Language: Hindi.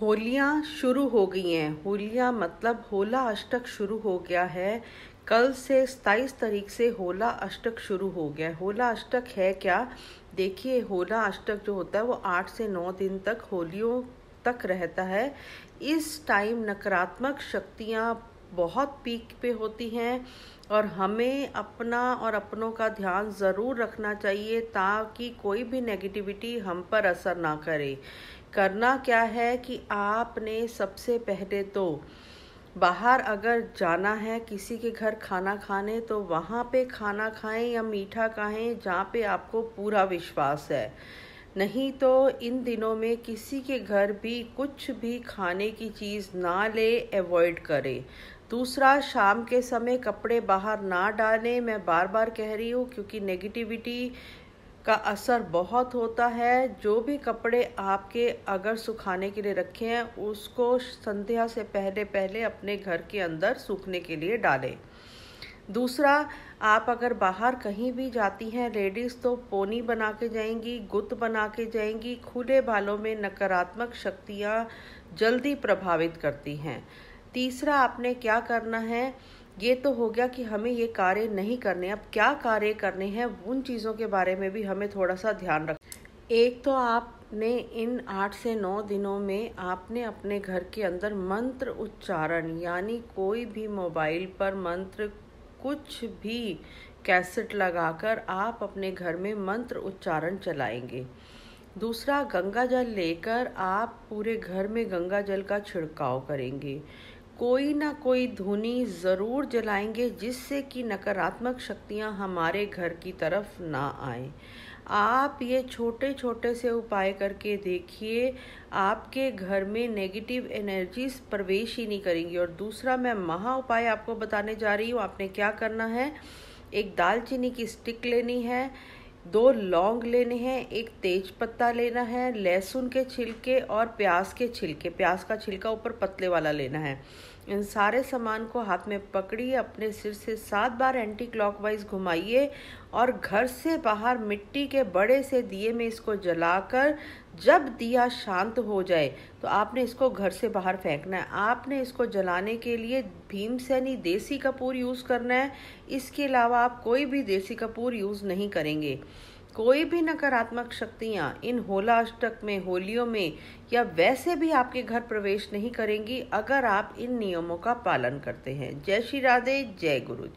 होलियाँ शुरू हो गई हैं होलियाँ मतलब होला अष्टक शुरू हो गया है कल से सताईस तारीख से होला अष्टक शुरू हो गया है होला अष्टक है क्या देखिए होला अष्टक जो होता है वो आठ से नौ दिन तक होलियों तक रहता है इस टाइम नकारात्मक शक्तियाँ बहुत पीक पे होती हैं और हमें अपना और अपनों का ध्यान ज़रूर रखना चाहिए ताकि कोई भी नेगेटिविटी हम पर असर ना करे करना क्या है कि आपने सबसे पहले तो बाहर अगर जाना है किसी के घर खाना खाने तो वहाँ पे खाना खाएं या मीठा खाएं जहाँ पे आपको पूरा विश्वास है नहीं तो इन दिनों में किसी के घर भी कुछ भी खाने की चीज़ ना ले अवॉइड करें दूसरा शाम के समय कपड़े बाहर ना डालें मैं बार बार कह रही हूँ क्योंकि नेगेटिविटी का असर बहुत होता है जो भी कपड़े आपके अगर सुखाने के लिए रखे हैं उसको संध्या से पहले पहले अपने घर के अंदर सूखने के लिए डालें दूसरा आप अगर बाहर कहीं भी जाती हैं लेडीज़ तो पोनी बना के जाएंगी गुत बना के जाएंगी खुले बालों में नकारात्मक शक्तियाँ जल्दी प्रभावित करती हैं तीसरा आपने क्या करना है ये तो हो गया कि हमें ये कार्य नहीं करने अब क्या कार्य करने हैं उन चीज़ों के बारे में भी हमें थोड़ा सा ध्यान रख एक तो आपने इन आठ से नौ दिनों में आपने अपने घर के अंदर मंत्र उच्चारण यानी कोई भी मोबाइल पर मंत्र कुछ भी कैसेट लगाकर आप अपने घर में मंत्र उच्चारण चलाएंगे दूसरा गंगा जल लेकर आप पूरे घर में गंगा जल का छिड़काव करेंगे कोई ना कोई धुनी ज़रूर जलाएंगे जिससे कि नकारात्मक शक्तियाँ हमारे घर की तरफ ना आए आप ये छोटे छोटे से उपाय करके देखिए आपके घर में नेगेटिव एनर्जीज प्रवेश ही नहीं करेंगी और दूसरा मैं महा उपाय आपको बताने जा रही हूँ आपने क्या करना है एक दालचीनी की स्टिक लेनी है दो लौंग लेने हैं एक तेज पत्ता लेना है लहसुन के छिलके और प्याज के छिलके प्याज का छिलका ऊपर पतले वाला लेना है इन सारे सामान को हाथ में पकड़िए अपने सिर से सात बार एंटी क्लॉकवाइज घुमाइए और घर से बाहर मिट्टी के बड़े से दिए में इसको जलाकर जब दिया शांत हो जाए तो आपने इसको घर से बाहर फेंकना है आपने इसको जलाने के लिए भीमसैनी देसी कपूर यूज़ करना है इसके अलावा आप कोई भी देसी कपूर यूज़ नहीं करेंगे कोई भी नकारात्मक शक्तियाँ इन होला अष्टक में होलियों में या वैसे भी आपके घर प्रवेश नहीं करेंगी अगर आप इन नियमों का पालन करते हैं जय श्री राधे जय गुरु